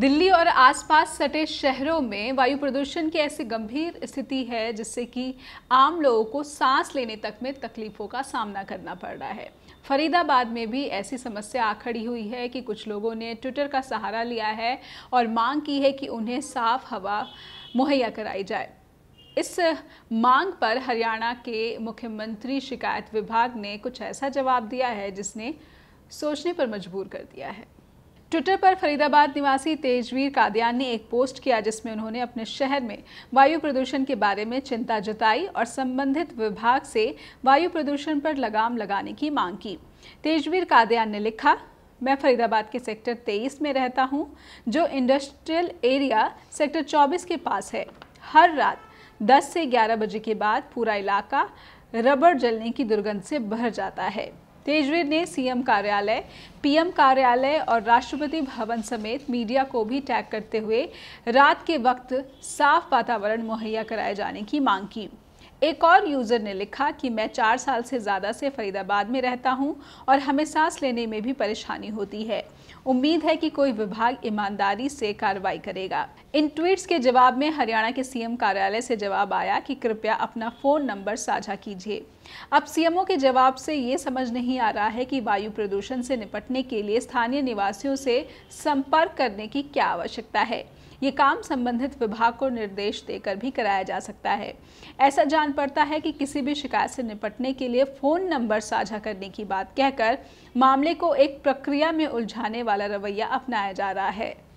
दिल्ली और आसपास सटे शहरों में वायु प्रदूषण की ऐसी गंभीर स्थिति है जिससे कि आम लोगों को सांस लेने तक में तकलीफ़ों का सामना करना पड़ रहा है फरीदाबाद में भी ऐसी समस्या आ खड़ी हुई है कि कुछ लोगों ने ट्विटर का सहारा लिया है और मांग की है कि उन्हें साफ हवा मुहैया कराई जाए इस मांग पर हरियाणा के मुख्यमंत्री शिकायत विभाग ने कुछ ऐसा जवाब दिया है जिसने सोचने पर मजबूर कर दिया है ट्विटर पर फरीदाबाद निवासी तेजवीर कादयान ने एक पोस्ट किया जिसमें उन्होंने अपने शहर में वायु प्रदूषण के बारे में चिंता जताई और संबंधित विभाग से वायु प्रदूषण पर लगाम लगाने की मांग की तेजवीर कादयान ने लिखा मैं फरीदाबाद के सेक्टर 23 में रहता हूं, जो इंडस्ट्रियल एरिया सेक्टर 24 के पास है हर रात 10 से 11 बजे के बाद पूरा इलाका रबड़ जलने की दुर्गंध से भर जाता है तेजवीर ने सीएम कार्यालय पीएम कार्यालय और राष्ट्रपति भवन समेत मीडिया को भी टैग करते हुए रात के वक्त साफ वातावरण मुहैया कराए जाने की मांग की एक और यूज़र ने लिखा कि मैं चार साल से ज़्यादा से फरीदाबाद में रहता हूँ और हमें सांस लेने में भी परेशानी होती है उम्मीद है कि कोई विभाग ईमानदारी से कार्रवाई करेगा इन ट्वीट्स के जवाब में हरियाणा के सीएम कार्यालय से जवाब आया कि कृपया अपना फ़ोन नंबर साझा कीजिए अब सीएमओ के जवाब से ये समझ नहीं आ रहा है कि वायु प्रदूषण से निपटने के लिए स्थानीय निवासियों से संपर्क करने की क्या आवश्यकता है ये काम संबंधित विभाग को निर्देश देकर भी कराया जा सकता है ऐसा जान पड़ता है कि किसी भी शिकायत से निपटने के लिए फ़ोन नंबर साझा करने की बात कहकर मामले को एक प्रक्रिया में उलझाने वाला रवैया अपनाया जा रहा है